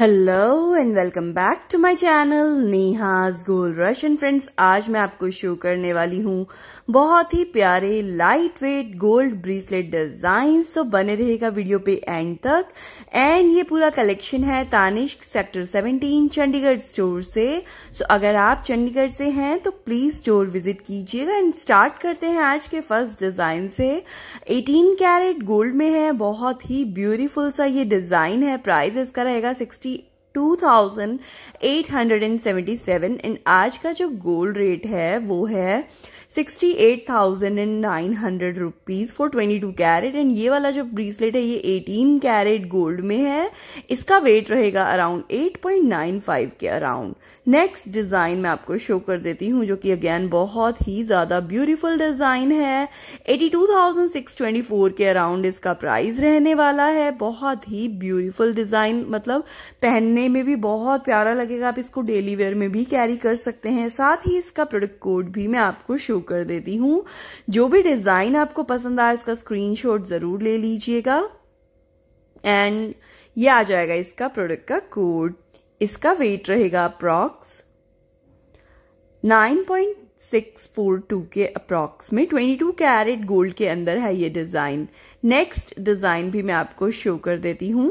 hello and welcome back to my channel Neha's gold rush and friends आज मैं आपको show करने वाली हूँ बहुत ही प्यारे light weight gold bracelet design तो बने रहेगा वीडियो पे एंड तक एंड ये पूरा कलेक्शन है तानिश्क सेक्टर 17 चंडीगढ़ स्टोर से सो so, अगर आप चंडीगढ़ से हैं तो प्लीज स्टोर विजिट कीजिएगा एंड स्टार्ट करते हैं आज के फर्स्ट डिजाइन से एटीन कैरेट गोल्ड में है बहुत ही ब्यूटीफुल सा ये डिजाइन है प्राइस इसका रहेगा सिक्सटी 2877 एंड आज का जो गोल्ड रेट है वो है 68,900 रुपीस फॉर 22 कैरेट एंड ये वाला जो ब्रेसलेट है ये 18 कैरेट गोल्ड में है इसका वेट रहेगा अराउंड 8.95 के अराउंड नेक्स्ट डिजाइन मैं आपको शो कर देती हूँ जो कि अगेन बहुत ही ज्यादा ब्यूटीफुल डिजाइन है 82,624 के अराउंड इसका प्राइस रहने वाला है बहुत ही ब्यूटीफुल डिजाइन मतलब पहनने में भी बहुत प्यारा लगेगा आप इसको डेली वेयर में भी कैरी कर सकते हैं साथ ही इसका प्रोडक्ट कोड भी मैं आपको शो कर देती हूँ जो भी डिज़ाइन आपको पसंद आए उसका स्क्रीनशॉट ज़रूर ले लीजिएगा एंड ये आ जाएगा इसका प्रोडक्ट का कोड इसका वेट रहेगा अप्रॉक्स 9.642 के अप्रॉक्स में 22 कैरेट गोल्ड के अंदर है ये डिज़ाइन नेक्स्ट डिज़ाइन भी मैं आपको शो कर देती हूं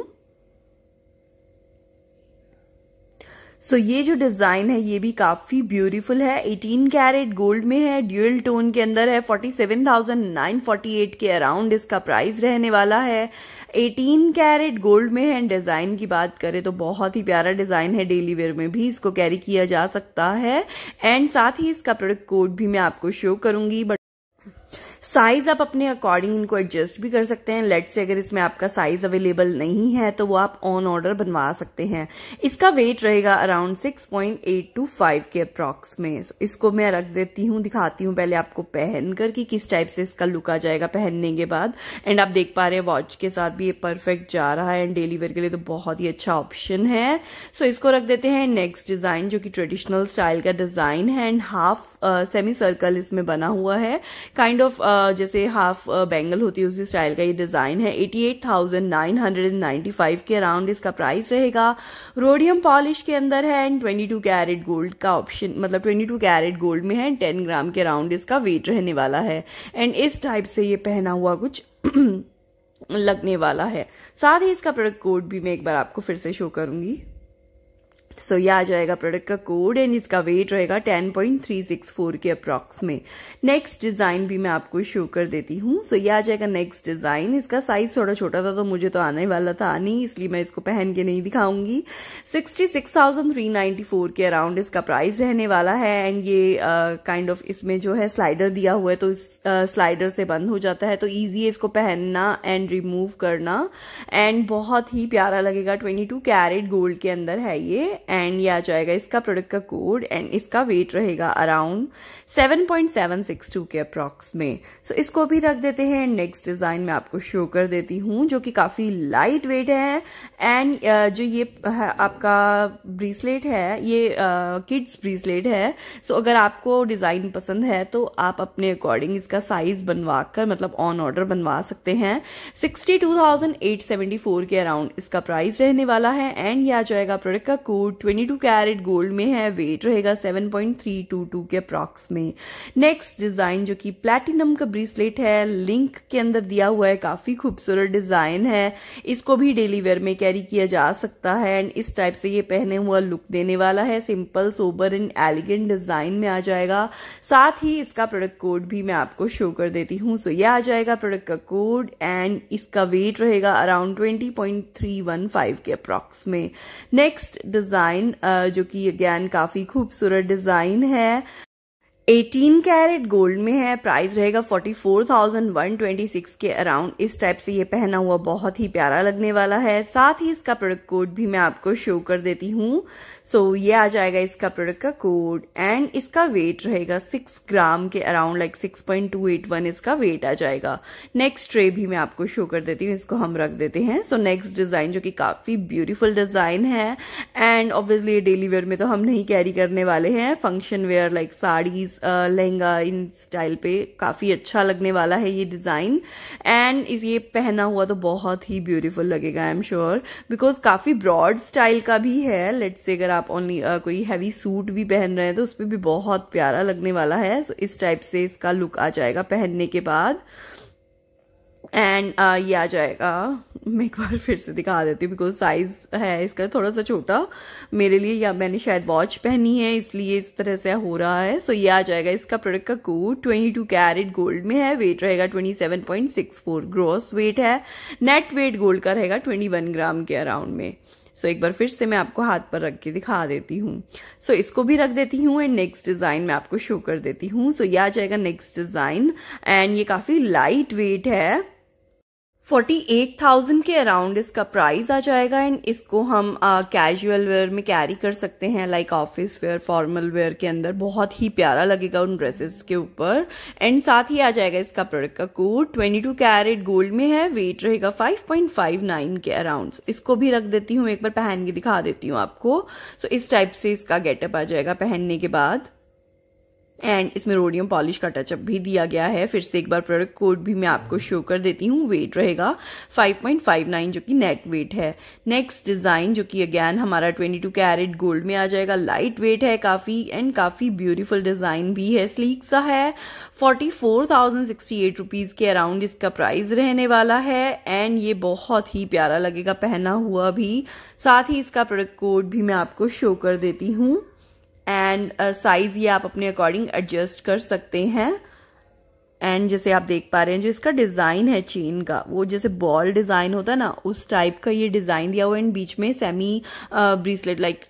सो so, ये जो डिजाइन है ये भी काफी ब्यूटीफुल है 18 कैरेट गोल्ड में है ड्यूअल टोन के अंदर है 47,948 के अराउंड इसका प्राइस रहने वाला है 18 कैरेट गोल्ड में है डिजाइन की बात करें तो बहुत ही प्यारा डिजाइन है डेली वेयर में भी इसको कैरी किया जा सकता है एंड साथ ही इसका प्रोडक्ट कोड भी मैं आपको शो करूंगी बट साइज आप अपने अकॉर्डिंग इनको एडजस्ट भी कर सकते हैं लेट से अगर इसमें आपका साइज अवेलेबल नहीं है तो वो आप ऑन ऑर्डर बनवा सकते हैं इसका वेट रहेगा around six point eight two five के अप्रॉक्स में इसको मैं रख देती हूँ दिखाती हूँ पहले आपको पहनकर कि किस टाइप से इसका लुक आ जाएगा पहनने के बाद एंड आप देख पा रहे हैं वॉच के साथ भी ये परफेक्ट जा रहा है एंड डेली वेयर के लिए तो बहुत ही अच्छा ऑप्शन है सो so, इसको रख देते हैं नेक्स्ट डिजाइन जो कि ट्रेडिशनल स्टाइल का डिजाइन है एंड हाफ सेमी सर्कल इसमें बना हुआ है kind kind of of, uh, जैसे हाफ बैंगल होती है उसी स्टाइल का ये डिज़ाइन है 88,995 के अराउंड इसका प्राइस रहेगा रोडियम पॉलिश के अंदर है एंड 22 कैरेट गोल्ड का ऑप्शन मतलब 22 कैरेट गोल्ड में है 10 ग्राम के अराउंड इसका वेट रहने वाला है एंड इस टाइप से ये पहना हुआ कुछ लगने वाला है साथ ही इसका प्रोडक्ट कोड भी मैं एक बार आपको फिर से शो करूंगी सो यह ये आ जाएगा प्रोडक्ट का कोड एंड इसका वेट रहेगा 10.364 के अप्रॉक्स में नेक्स्ट डिजाइन भी मैं आपको शो कर देती हूँ सो यह ये आ जाएगा नेक्स्ट डिजाइन इसका साइज थोड़ा छोटा था तो मुझे तो आने वाला था नहीं इसलिए मैं इसको पहन के नहीं दिखाऊंगी 66,394 के अराउंड इसका प्राइस रहने वाला है एंड ये kind uh, of kind of इसमें जो है स्लाइडर दिया हुआ है तो इस स्लाइडर uh, से बंद हो जाता है तो ईजी है इसको पहनना एंड रिमूव करना एंड बहुत ही प्यारा लगेगा टू कैरेट गोल्ड के अंदर है ये एंड ये आ जाएगा इसका प्रोडक्ट का कोड एंड इसका वेट रहेगा अराउंड 7.762 के अप्रॉक्स में सो so, इसको भी रख देते हैं नेक्स्ट डिज़ाइन में आपको शो कर देती हूँ जो कि काफ़ी लाइट वेट है एंड uh, जो ये आपका ब्रीसलेट है ये किड्स uh, ब्रीसलेट है सो so, अगर आपको डिज़ाइन पसंद है तो आप अपने अकॉर्डिंग इसका साइज बनवा कर मतलब ऑन ऑर्डर बनवा सकते हैं सिक्सटी के अराउंड इसका प्राइस रहने वाला है एंड यह आ जाएगा प्रोडक्ट का कोड 22 कैरेट गोल्ड में है वेट रहेगा 7.322 के अप्रॉक्स में नेक्स्ट डिजाइन जो कि प्लेटिनम का ब्रेसलेट है लिंक के अंदर दिया हुआ है काफी खूबसूरत डिजाइन है इसको भी डेली वेयर में कैरी किया जा सकता है एंड इस टाइप से ये पहने हुआ लुक देने वाला है simple sober and elegant design में आ जाएगा साथ ही इसका प्रोडक्ट कोड भी मैं आपको शो कर देती हूँ सो यह आ जाएगा प्रोडक्ट का कोड एंड इसका वेट रहेगा around twenty point three one five के अप्रॉक्स में नेक्स्ट डिजाइन डिज़ाइन जो कि अगैन काफ़ी खूबसूरत डिज़ाइन है 18 कैरेट गोल्ड में है प्राइस रहेगा 44,126 के अराउंड इस टाइप से ये पहना हुआ बहुत ही प्यारा लगने वाला है साथ ही इसका प्रोडक्ट कोड भी मैं आपको शो कर देती हूँ सो so, ये आ जाएगा इसका प्रोडक्ट का कोड एंड इसका वेट रहेगा 6 ग्राम के अराउंड लाइक 6.281 इसका वेट आ जाएगा नेक्स्ट ट्रे भी मैं आपको शो कर देती हूँ इसको हम रख देते हैं सो नेक्स्ट डिजाइन जो कि काफी ब्यूटीफुल डिजाइन है एंड ऑब्वियसली डेली वेयर में तो हम नहीं कैरी करने वाले हैं function wear like saris lehenga इन स्टाइल पे काफ़ी अच्छा लगने वाला है ये डिज़ाइन एंड ये पहना हुआ तो बहुत ही ब्यूटीफुल लगेगा आई एम श्योर बिकॉज काफ़ी ब्रॉड स्टाइल का भी है लेट से अगर आप ओनली कोई हैवी सूट भी पहन रहे हैं तो उसपे भी बहुत प्यारा लगने वाला है so, इस टाइप से इसका लुक आ जाएगा पहनने के बाद एंड uh, ये आ जाएगा मैं एक बार फिर से दिखा देती हूँ बिकॉज साइज है इसका थोड़ा सा छोटा मेरे लिए या मैंने शायद वॉच पहनी है इसलिए इस तरह से हो रहा है सो so, ये आ जाएगा इसका प्रोडक्ट का कोड 22 कैरेट गोल्ड में है वेट रहेगा 27.64 ग्रॉस वेट है नेट वेट गोल्ड का रहेगा 21 ग्राम के अराउंड में सो so, एक बार फिर से मैं आपको हाथ पर रख के दिखा देती हूँ सो so, इसको भी रख देती हूँ एंड नेक्स्ट डिज़ाइन मैं आपको शो कर देती हूँ सो so, ये आ जाएगा नेक्स्ट डिज़ाइन एंड ये काफ़ी लाइट वेट है फोर्टी एट थाउजेंड के अराउंड इसका प्राइस आ जाएगा एंड इसको हम कैजुअल वेयर में कैरी कर सकते हैं like office wear formal wear के अंदर बहुत ही प्यारा लगेगा उन ड्रेसेस के ऊपर एंड साथ ही आ जाएगा इसका प्रोडक्ट का code twenty two carat gold में है वेट रहेगा फाइव पॉइंट फाइव नाइन के अराउंड इसको भी रख देती हूँ एक बार पहन के दिखा देती हूँ आपको सो so, इस टाइप से इसका गेटअप आ जाएगा पहनने के बाद एंड इसमें रोडियम पॉलिश का टचअप भी दिया गया है फिर से एक बार प्रोडक्ट कोड भी मैं आपको शो कर देती हूँ वेट रहेगा 5.59 जो कि नेट वेट है नेक्स्ट डिज़ाइन जो कि अगैन हमारा 22 कैरेट गोल्ड में आ जाएगा लाइट वेट है काफ़ी एंड काफ़ी ब्यूटीफुल डिज़ाइन भी है स्लीक सा है फोर्टी फोर के अराउंड इसका प्राइस रहने वाला है एंड ये बहुत ही प्यारा लगेगा पहना हुआ भी साथ ही इसका प्रोडक्ट कोड भी मैं आपको शो कर देती हूँ एंड साइज़ ये आप अपने अकॉर्डिंग एडजस्ट कर सकते हैं एंड जैसे आप देख पा रहे हैं जो इसका डिजाइन है चेन का वो जैसे बॉल डिजाइन होता है ना उस टाइप का ये डिजाइन दिया हुआ एंड बीच में semi bracelet like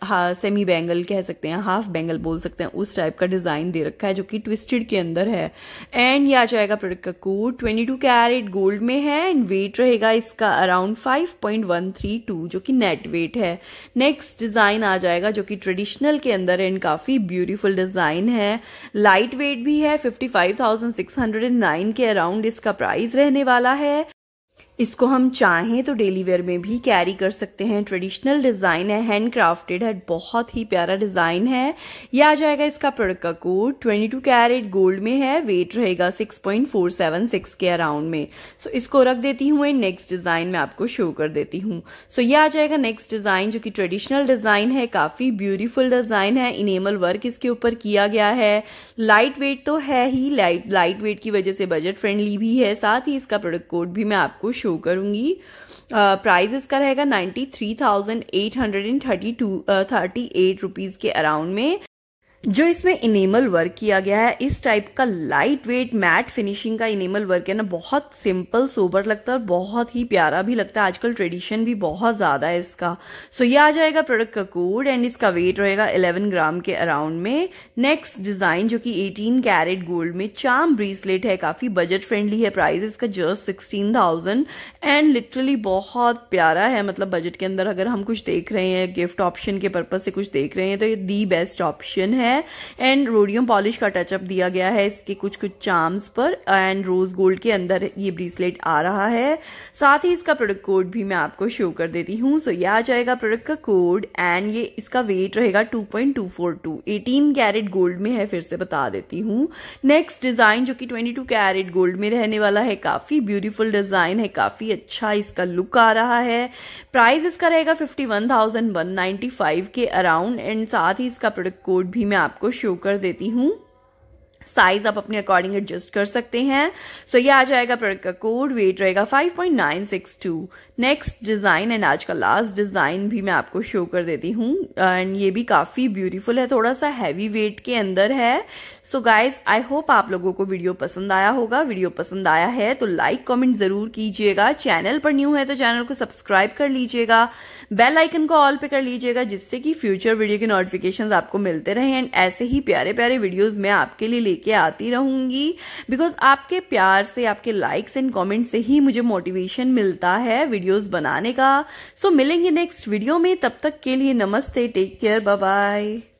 semi bangle कह सकते हैं हाफ बैंगल बोल सकते हैं उस टाइप का डिजाइन दे रखा है जो कि ट्विस्टेड के अंदर है एंड ये आ जाएगा प्रोडक्ट का code twenty two carat gold में है एंड वेट रहेगा इसका around five point one three two जो कि नेट वेट है नेक्स्ट डिजाइन आ जाएगा जो कि ट्रेडिशनल के अंदर एंड काफी ब्यूटीफुल डिजाइन है लाइट वेट भी है fifty five thousand six hundred 109 के अराउंड इसका प्राइस रहने वाला है इसको हम चाहें तो डेली वेयर में भी कैरी कर सकते हैं ट्रेडिशनल डिज़ाइन है हैंड क्राफ्टेड है बहुत ही प्यारा डिज़ाइन है ये आ जाएगा इसका प्रोडक्ट का कोड 22 कैरेट गोल्ड में है वेट रहेगा 6.476 के अराउंड में सो so, इसको रख देती हूँ एंड नेक्स्ट डिज़ाइन में आपको शो कर देती हूँ सो so, ये आ जाएगा नेक्स्ट डिज़ाइन जो कि ट्रेडिशनल डिज़ाइन है काफ़ी ब्यूटीफुल डिज़ाइन है इनेमल वर्क इसके ऊपर किया गया है लाइट वेट तो है ही लाइट लाइट वेट की वजह से बजट फ्रेंडली भी है साथ ही इसका प्रोडक्ट कोड भी मैं आपको शो करूँगी प्राइस इसका रहेगा ninety three thousand eight hundred and thirty two thirty eight rupees के अराउंड में जो इसमें इनेमल वर्क किया गया है इस टाइप का लाइट वेट मैट फिनिशिंग का इनेमल वर्क है ना बहुत सिंपल सोबर लगता है और बहुत ही प्यारा भी लगता है आजकल ट्रेडिशन भी बहुत ज़्यादा है इसका सो so, ये आ जाएगा प्रोडक्ट का कोड एंड इसका वेट रहेगा 11 ग्राम के अराउंड में नेक्स्ट डिज़ाइन जो कि 18 कैरेट गोल्ड में चाम ब्रीसलेट है काफ़ी बजट फ्रेंडली है प्राइस इसका just sixteen thousand and literally बहुत प्यारा है मतलब बजट के अंदर अगर हम कुछ देख रहे हैं गिफ्ट ऑप्शन के पर्पज से कुछ देख रहे हैं तो ये दी बेस्ट ऑप्शन है है एंड रोडियम पॉलिश का टचअप दिया गया है इसके कुछ कुछ चार्म्स पर एंड रोज गोल्ड के अंदर ये ब्रेसलेट आ रहा है साथ ही इसका प्रोडक्ट कोड भी मैं आपको शो कर देती हूँ सो ये आ जाएगा प्रोडक्ट का कोड एंड ये इसका वेट रहेगा टू पॉइंट कैरेट गोल्ड में है फिर से बता देती हूँ नेक्स्ट डिजाइन जो कि ट्वेंटी कैरेट गोल्ड में रहने वाला है काफी ब्यूटीफुल डिजाइन है काफी अच्छा इसका लुक आ रहा है प्राइस इसका रहेगा fifty one thousand one ninety five के अराउंड एंड साथ ही इसका प्रोडक्ट कोड भी मैं आपको शो कर देती हूँ साइज आप अपने अकॉर्डिंग एडजस्ट कर सकते हैं सो so, ये आ जाएगा प्रोडक्ट का कोड वेट रहेगा 5.962 नेक्स्ट डिज़ाइन एंड आज का लास्ट डिज़ाइन भी मैं आपको शो कर देती हूँ एंड ये भी काफ़ी ब्यूटीफुल है थोड़ा सा हैवी वेट के अंदर है सो गाइज आई होप आप लोगों को वीडियो पसंद आया होगा वीडियो पसंद आया है तो लाइक कॉमेंट ज़रूर कीजिएगा चैनल पर न्यू है तो चैनल को सब्सक्राइब कर लीजिएगा बेल आइकन को ऑल पे कर लीजिएगा जिससे कि फ्यूचर वीडियो के नोटिफिकेशन आपको मिलते रहे एंड ऐसे ही प्यारे प्यारे वीडियोज़ में आपके लिए लेके आती रहूंगी बिकॉज आपके प्यार से आपके लाइक्स एंड कॉमेंट से ही मुझे मोटिवेशन मिलता है वीडियोज बनाने का सो so, मिलेंगे नेक्स्ट वीडियो में तब तक के लिए नमस्ते टेक केयर बाय